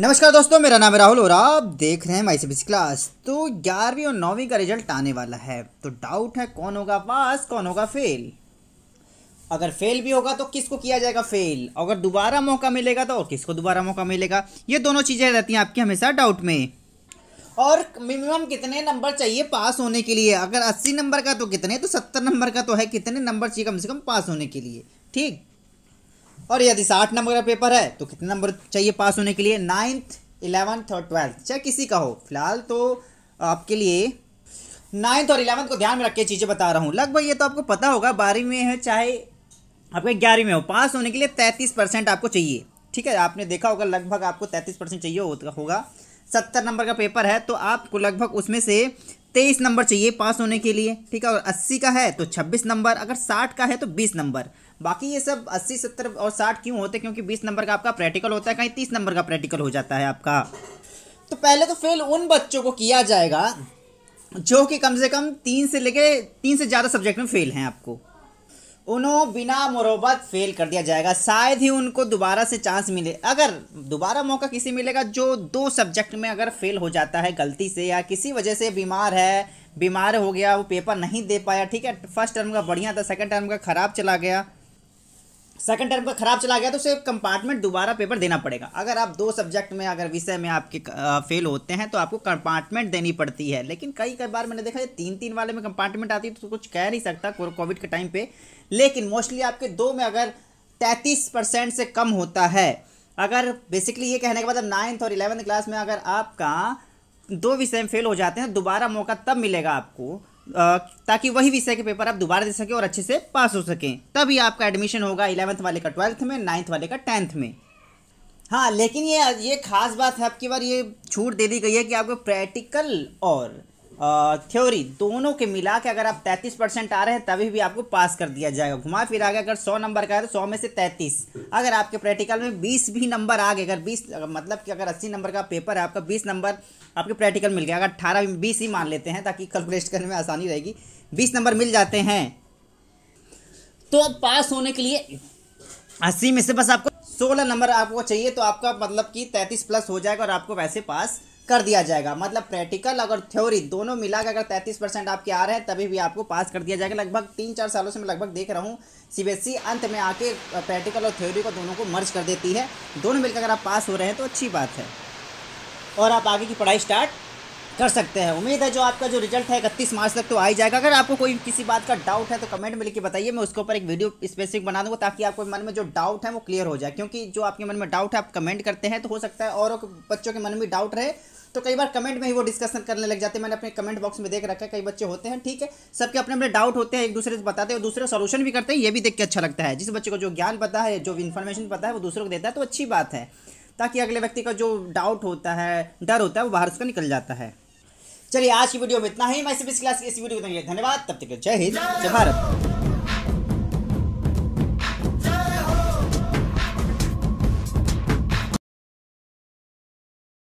नमस्कार दोस्तों मेरा नाम है राहुल और आप देख रहे हैं माई सी क्लास तो ग्यारहवीं और नौवीं का रिजल्ट आने वाला है तो डाउट है कौन होगा पास कौन होगा फेल अगर फेल भी होगा तो किसको किया जाएगा फेल अगर दोबारा मौका मिलेगा तो और किसको दोबारा मौका मिलेगा ये दोनों चीज़ें रहती हैं आपकी हमेशा डाउट में और मिनिमम कितने नंबर चाहिए पास होने के लिए अगर अस्सी नंबर का तो कितने तो सत्तर नंबर का तो है कितने नंबर चाहिए कम से कम पास होने के लिए ठीक और यदि साठ नंबर का पेपर है तो कितने नंबर चाहिए पास होने के लिए नाइन्थ इलेवंथ और ट्वेल्थ चाहे किसी का हो फिलहाल तो आपके लिए नाइन्थ और इलेवंथ को ध्यान में रख के चीज़ें बता रहा हूँ लगभग ये तो आपको पता होगा बारहवीं में है चाहे आपके ग्यारहवीं में हो पास होने के लिए तैंतीस परसेंट आपको चाहिए ठीक है आपने देखा होगा लगभग आपको तैंतीस परसेंट चाहिए होगा सत्तर नंबर का पेपर है तो आपको लगभग उसमें से तेईस नंबर चाहिए पास होने के लिए ठीक है अगर अस्सी का है तो छब्बीस नंबर अगर साठ का है तो बीस नंबर बाकी ये सब अस्सी सत्तर और साठ क्यों होते हैं क्योंकि बीस नंबर का आपका प्रैक्टिकल होता है कहीं तीस नंबर का प्रैक्टिकल हो जाता है आपका तो पहले तो फेल उन बच्चों को किया जाएगा जो कि कम से कम तीन से लेके तीन से ज़्यादा सब्जेक्ट में फेल हैं आपको उन्हों बिना मुरबत फेल कर दिया जाएगा शायद ही उनको दोबारा से चांस मिले अगर दोबारा मौका किसी मिलेगा जो दो सब्जेक्ट में अगर फेल हो जाता है गलती से या किसी वजह से बीमार है बीमार हो गया वो पेपर नहीं दे पाया ठीक है फर्स्ट टर्म का बढ़िया था सेकंड टर्म का ख़राब चला गया सेकंड टर्म का खराब चला गया तो उसे कंपार्टमेंट दोबारा पेपर देना पड़ेगा अगर आप दो सब्जेक्ट में अगर विषय में आपके फेल होते हैं तो आपको कंपार्टमेंट देनी पड़ती है लेकिन कई कई बार मैंने देखा तीन तीन वाले में कंपार्टमेंट आती है तो कुछ कह नहीं सकता कोविड के टाइम पे लेकिन मोस्टली आपके दो में अगर तैंतीस परसेंट से कम होता है अगर बेसिकली ये कहने के बाद नाइन्थ और इलेवंथ क्लास में अगर आपका दो विषय में फेल हो जाते हैं तो दोबारा मौका तब मिलेगा आपको ताकि वही विषय के पेपर आप दोबारा दे सकें और अच्छे से पास हो सकें तभी आपका एडमिशन होगा इलेवंथ वाले का ट्वेल्थ में नाइन्थ वाले का टेंथ में हाँ लेकिन ये ये खास बात है आपकी बार ये छूट दे दी गई है कि आपको प्रैक्टिकल और थ्योरी दोनों के मिला के अगर आप 33 परसेंट आ रहे हैं तभी भी आपको पास कर दिया जाएगा घुमा फिर आगे अगर 100 नंबर का है तो 100 में से 33 अगर आपके प्रैक्टिकल में 20 भी नंबर आ गए अगर 20 मतलब कि अगर 80 नंबर का पेपर है आपका 20 नंबर आपके प्रैक्टिकल मिल गया अगर अठारह में बीस ही मान लेते हैं ताकि कैलकुलेट करने में आसानी रहेगी बीस नंबर मिल जाते हैं तो अब पास होने के लिए अस्सी में से बस आपको सोलह नंबर आपको चाहिए तो आपका मतलब कि तैंतीस प्लस हो जाएगा और आपको वैसे पास कर दिया जाएगा मतलब प्रैक्टिकल और थ्योरी दोनों मिला के अगर तैंतीस परसेंट आपके आ रहे हैं तभी भी आपको पास कर दिया जाएगा लगभग तीन चार सालों से मैं लगभग देख रहा हूँ सी अंत में आके प्रैक्टिकल और थ्योरी को दोनों को मर्ज कर देती है दोनों मिलकर अगर आप पास हो रहे हैं तो अच्छी बात है और आप आगे की पढ़ाई स्टार्ट कर सकते हैं उम्मीद है जो आपका जो रिजल्ट है इकतीस मार्च तक तो आ ही जाएगा अगर आपको कोई किसी बात का डाउट है तो कमेंट में लिख बताइए मैं उसके ऊपर एक वीडियो स्पेसिफिक बना दूंगा ताकि आपके मन में जो डाउट है वो क्लियर हो जाए क्योंकि जो आपके मन में डाउट है आप कमेंट करते हैं तो हो सकता है और बच्चों के मन में डाउट रहे तो कई बार कमेंट में ही वो डिस्कशन करने लग जाते हैं मैंने अपने कमेंट बॉक्स में देख रखा है कई बच्चे होते हैं ठीक है सबके अपने अपने डाउट होते हैं एक दूसरे से बताते हैं और दूसरे सोल्यूशन भी करते हैं ये भी देख के अच्छा लगता है जिस बच्चे को जो ज्ञान पता है जो इन्फॉर्मेशन पता है वो दूसरों को देता है तो अच्छी बात है ताकि अगले व्यक्ति का जो डाउट होता है डर होता है वो बाहर उसका निकल जाता है चलिए आज की वीडियो में इतना ही मैं सिर्फ इस क्लास की इस वीडियो को धन्यवाद तब तक जय हिंद जय भारत